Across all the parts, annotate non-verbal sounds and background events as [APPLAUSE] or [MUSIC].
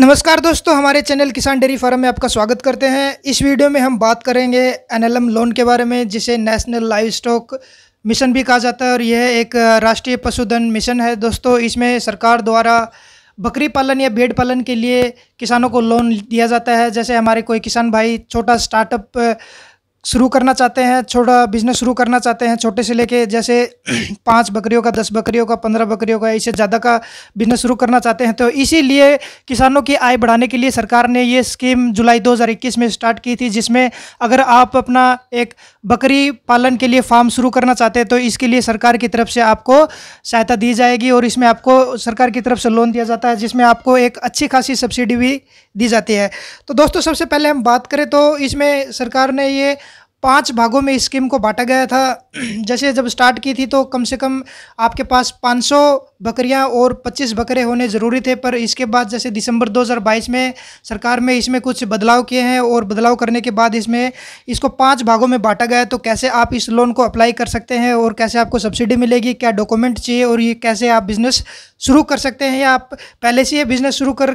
नमस्कार दोस्तों हमारे चैनल किसान डेयरी फार्म में आपका स्वागत करते हैं इस वीडियो में हम बात करेंगे एनएलएम लोन के बारे में जिसे नेशनल लाइव स्टॉक मिशन भी कहा जाता है और यह एक राष्ट्रीय पशुधन मिशन है दोस्तों इसमें सरकार द्वारा बकरी पालन या भेड़ पालन के लिए किसानों को लोन दिया जाता है जैसे हमारे कोई किसान भाई छोटा स्टार्टअप शुरू करना चाहते हैं छोटा बिजनेस शुरू करना चाहते हैं छोटे से लेके जैसे [CLEARS THROAT] पाँच बकरियों का दस बकरियों का पंद्रह बकरियों का इससे ज़्यादा का बिजनेस शुरू करना चाहते हैं तो इसीलिए किसानों की आय बढ़ाने के लिए सरकार ने ये स्कीम जुलाई 2021 में स्टार्ट की थी जिसमें अगर आप अपना एक बकरी पालन के लिए फार्म शुरू करना चाहते हैं तो इसके लिए सरकार की तरफ से आपको सहायता दी जाएगी और इसमें आपको सरकार की तरफ से लोन दिया जाता है जिसमें आपको एक अच्छी खासी सब्सिडी भी दी जाती है तो दोस्तों सबसे पहले हम बात करें तो इसमें सरकार ने ये पांच भागों में स्कीम को बांटा गया था [CLEARS THROAT] जैसे जब स्टार्ट की थी तो कम से कम आपके पास 500 बकरियां और 25 बकरे होने ज़रूरी थे पर इसके बाद जैसे दिसंबर 2022 में सरकार में इसमें कुछ बदलाव किए हैं और बदलाव करने के बाद इसमें इसको पांच भागों में बांटा गया तो कैसे आप इस लोन को अप्लाई कर सकते हैं और कैसे आपको सब्सिडी मिलेगी क्या डॉक्यूमेंट चाहिए और ये कैसे आप बिज़नेस शुरू कर सकते हैं या आप पहले से ये बिज़नेस शुरू कर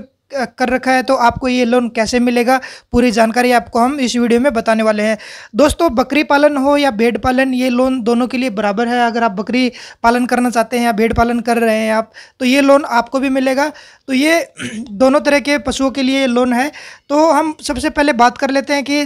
कर रखा है तो आपको ये लोन कैसे मिलेगा पूरी जानकारी आपको हम इस वीडियो में बताने वाले हैं दोस्तों बकरी पालन हो या भेड़ पालन ये लोन दोनों के लिए बराबर है अगर आप बकरी पालन करना चाहते हैं या भेड़ पालन कर रहे हैं आप तो ये लोन आपको भी मिलेगा तो ये [CLEARS THROAT] दोनों तरह के पशुओं के लिए लोन है तो हम सबसे पहले बात कर लेते हैं कि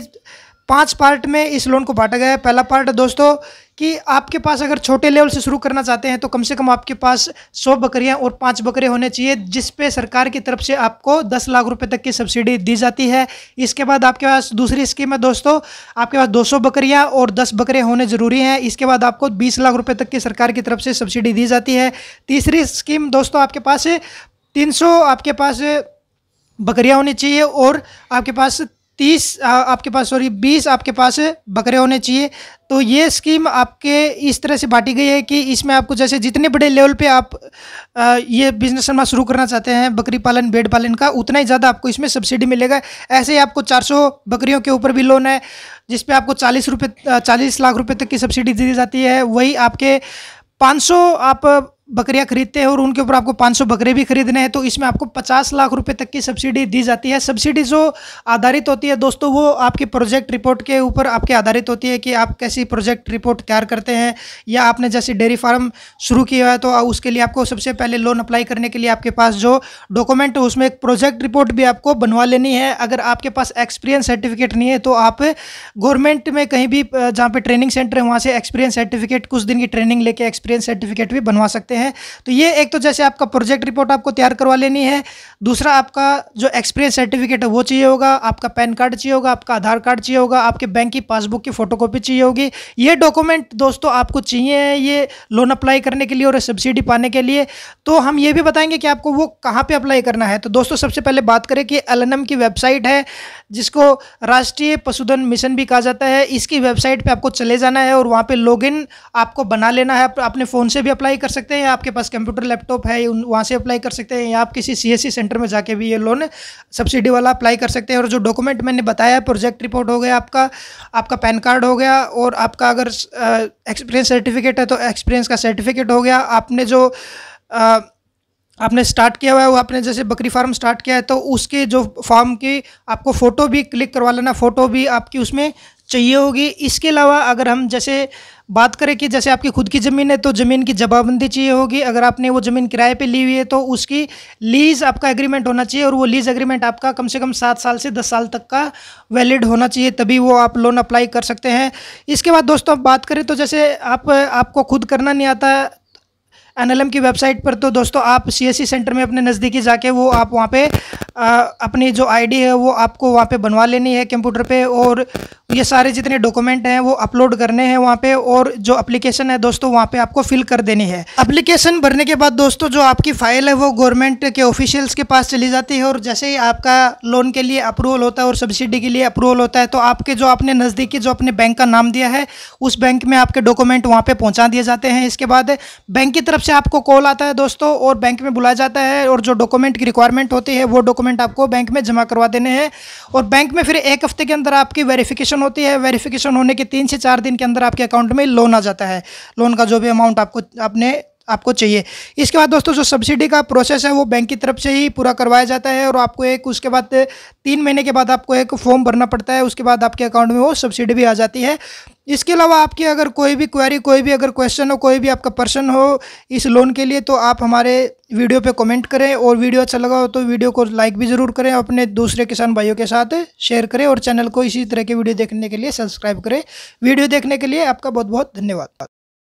पांच पार्ट में इस लोन को बांटा गया है पहला पार्ट दोस्तों कि आपके पास अगर छोटे लेवल से शुरू करना चाहते हैं तो कम से कम आपके पास सौ बकरियां और पांच बकरे होने चाहिए जिस पे सरकार की तरफ से आपको दस लाख रुपए तक की सब्सिडी दी जाती है इसके बाद आपके पास दूसरी स्कीम है दोस्तों आपके पास सौ बकरियाँ और दस बकरे होने ज़रूरी हैं इसके बाद आपको बीस लाख रुपये तक की सरकार की तरफ से सब्सिडी दी जाती है तीसरी स्कीम दोस्तों आपके पास तीन आपके पास बकरियाँ होनी चाहिए और आपके पास तीस आपके पास सॉरी बीस आपके पास बकरे होने चाहिए तो ये स्कीम आपके इस तरह से बांटी गई है कि इसमें आपको जैसे जितने बड़े लेवल पे आप ये बिजनेस करना शुरू करना चाहते हैं बकरी पालन भेड़ पालन का उतना ही ज़्यादा आपको इसमें सब्सिडी मिलेगा ऐसे ही आपको 400 बकरियों के ऊपर भी लोन है जिस आपको चालीस रुपये चालीस लाख रुपये तक की सब्सिडी दी जाती है वही आपके पाँच आप बकरियां खरीदते हैं और उनके ऊपर आपको 500 बकरे भी खरीदने हैं तो इसमें आपको 50 लाख रुपए तक की सब्सिडी दी जाती है सब्सिडी जो आधारित होती है दोस्तों वो आपके प्रोजेक्ट रिपोर्ट के ऊपर आपके आधारित होती है कि आप कैसी प्रोजेक्ट रिपोर्ट तैयार करते हैं या आपने जैसे डेयरी फार्म शुरू किया है तो उसके लिए आपको सबसे पहले लोन अप्लाई करने के लिए आपके पास जो डॉक्यूमेंट है उसमें एक प्रोजेक्ट रिपोर्ट भी आपको बनवा लेनी है अगर आपके पास एक्सपीरियंस सर्टिफिकेट नहीं है तो आप गवर्नमेंट में कहीं भी जहाँ पर ट्रेनिंग सेंटर है वहाँ से एक्सपीरियंस सर्टिफिकेट कुछ दिन की ट्रेनिंग लेके एक्सपीरियंस सर्टिफिकेट भी बनवा सकते हैं हैं तो ये एक तो जैसे आपका प्रोजेक्ट रिपोर्ट आपको तैयार करवा लेनी है दूसरा आपका जो एक्सपीरियंस सर्टिफिकेट है वो चाहिए होगा आपका पैन कार्ड चाहिए होगा आपका आधार कार्ड चाहिए होगा आपके बैंक की पासबुक की फोटोकॉपी चाहिए होगी ये डॉक्यूमेंट दोस्तों आपको चाहिए ये लोन अप्लाई करने के लिए और सब्सिडी पाने के लिए तो हम ये भी बताएंगे कि आपको वो कहाँ पर अप्लाई करना है तो दोस्तों सबसे पहले बात करें कि एल की वेबसाइट है जिसको राष्ट्रीय पशुधन मिशन भी कहा जाता है इसकी वेबसाइट पर आपको चले जाना है और वहाँ पर लॉगिन आपको बना लेना है अपने फ़ोन से भी अप्लाई कर सकते हैं हैं आपके पास कंप्यूटर लैपटॉप है वहाँ से अप्लाई कर सकते हैं या आप किसी सी सेंटर में जाके भी ये लोन सब्सिडी वाला अप्लाई कर सकते हैं और जो डॉक्यूमेंट मैंने बताया प्रोजेक्ट रिपोर्ट हो गया आपका आपका पैन कार्ड हो गया और आपका अगर एक्सपीरियंस सर्टिफिकेट है तो एक्सपीरियंस का सर्टिफिकेट हो गया आपने जो आ, आपने स्टार्ट किया हुआ है वो आपने जैसे बकरी फार्म स्टार्ट किया है तो उसके जो फॉर्म की आपको फ़ोटो भी क्लिक करवा लेना फ़ोटो भी आपकी उसमें चाहिए होगी इसके अलावा अगर हम जैसे बात करें कि जैसे आपकी खुद की ज़मीन है तो ज़मीन की जवाबबंदी चाहिए होगी अगर आपने वो ज़मीन किराए पे ली हुई है तो उसकी लीज़ आपका एग्रीमेंट होना चाहिए और वो लीज़ एग्रीमेंट आपका कम से कम सात साल से दस साल तक का वैलिड होना चाहिए तभी वो आप लोन अप्लाई कर सकते हैं इसके बाद दोस्तों बात करें तो जैसे आप आपको खुद करना नहीं आता एन की वेबसाइट पर तो दोस्तों आप सी सेंटर e में अपने नज़दीकी जाके वो आप वहाँ पर अपनी जो आईडी है वो आपको वहाँ पे बनवा लेनी है कंप्यूटर पे और ये सारे जितने डॉक्यूमेंट हैं वो अपलोड करने हैं वहाँ पे और जो अप्लीकेशन है दोस्तों वहाँ पे आपको फिल कर देनी है अप्लीकेशन भरने के बाद दोस्तों जो आपकी फ़ाइल है वो गवर्नमेंट के ऑफिशियल्स के पास चली जाती है और जैसे ही आपका लोन के लिए अप्रूवल होता है और सब्सिडी के लिए अप्रूवल होता है तो आपके जो आपने नज़दीकी जो अपने बैंक का नाम दिया है उस बैंक में आपके डॉक्यूमेंट वहाँ पर पहुँचा दिए जाते हैं इसके बाद बैंक की तरफ से आपको कॉल आता है दोस्तों और बैंक में बुलाया जाता है और जो डॉक्यूमेंट की रिक्वायरमेंट होती है वो डॉक्यूमेंट डॉक्यूमेंट आपको बैंक में जमा करवा देने हैं और बैंक में फिर एक हफ्ते के अंदर आपकी वेरिफिकेशन होती है वेरिफिकेशन होने के तीन से चार दिन के अंदर आपके अकाउंट में लोन आ जाता है लोन का जो भी अमाउंट आपको आपने आपको चाहिए इसके बाद दोस्तों जो सब्सिडी का प्रोसेस है वो बैंक की तरफ से ही पूरा करवाया जाता है और आपको एक उसके बाद तीन महीने के बाद आपको एक फॉर्म भरना पड़ता है उसके बाद आपके अकाउंट में वो सब्सिडी भी आ जाती है इसके अलावा आपकी अगर कोई भी क्वेरी कोई भी अगर क्वेश्चन हो कोई भी आपका पर्सन हो इस लोन के लिए तो आप हमारे वीडियो पे कमेंट करें और वीडियो अच्छा लगा हो तो वीडियो को लाइक भी ज़रूर करें अपने दूसरे किसान भाइयों के साथ शेयर करें और चैनल को इसी तरह के वीडियो देखने के लिए सब्सक्राइब करें वीडियो देखने के लिए आपका बहुत बहुत धन्यवाद